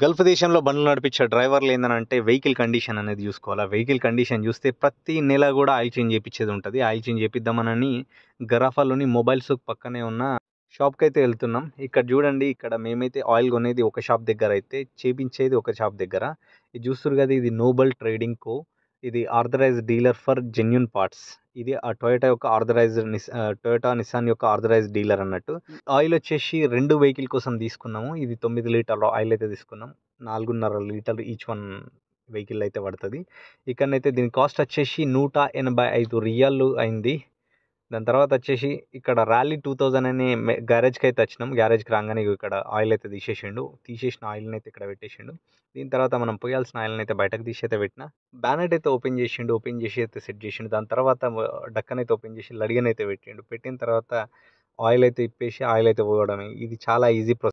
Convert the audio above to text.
Gulf దేశంలో బండ్లు నడిపించే డ్రైవర్లు ఏందనంటే వెహికల్ కండిషన్ అనేది చూసుకోవాలా వెహికల్ కండిషన్ చూస్తే ప్రతి నెల కూడా ఆయిల్ చేంజ్ చేయించేది ఉంటుంది ఆయిల్ చేంజ్ చేపిద్దామనని గరాఫాలోని మొబైల్స్ పక్కనే ఉన్న షాప్కి అయితే వెళ్తున్నాం ఇక్కడ చూడండి ఇక్కడ మేమైతే ఆయిల్ కొనేది ఒక షాప్ దగ్గర అయితే చేపించేది ఒక షాప్ దగ్గర ఇది చూస్తారు కదా ఇది నోబల్ ట్రేడింగ్ కో ఇది authorised dealer for genuine parts ఇది ఆ టొయోటా యొక్క ఆర్థరైజ్ టొయోటా నిసాన్ యొక్క ఆర్థరైజ్ డీలర్ అన్నట్టు ఆయిల్ వచ్చేసి రెండు వెహికల్ కోసం తీసుకున్నాము ఇది తొమ్మిది లీటర్ల ఆయిల్ అయితే తీసుకున్నాం నాలుగున్నర లీటర్ ఈచ్ వన్ వెహికల్ అయితే పడుతుంది ఇక్కడనైతే దీని కాస్ట్ వచ్చేసి నూట ఎనభై ఐదు రియాలు అయింది దాని తర్వాత వచ్చేసి ఇక్కడ ర్యాలీ టూ థౌజండ్ అనే గ్యారేజ్కి అయితే వచ్చినాం గ్యారేజ్కి రాగానే ఇక్కడ ఆయిల్ అయితే తీసేసిండు తీసేసిన ఆయిల్ని అయితే ఇక్కడ పెట్టేసిండు దీని తర్వాత మనం పోయాల్సిన ఆయిల్ని అయితే బయటకు తీసి అయితే పెట్టిన బ్యానెట్ అయితే ఓపెన్ చేసిండు ఓపెన్ చేసి అయితే సెట్ చేసిండు దాని తర్వాత డక్కన్ అయితే ఓపెన్ చేసి లడిగన్ అయితే పెట్టిండు పెట్టిన తర్వాత ఆయిల్ అయితే ఇప్పేసి ఆయిల్ అయితే పోవడమే ఇది చాలా ఈజీ ప్రొసెస్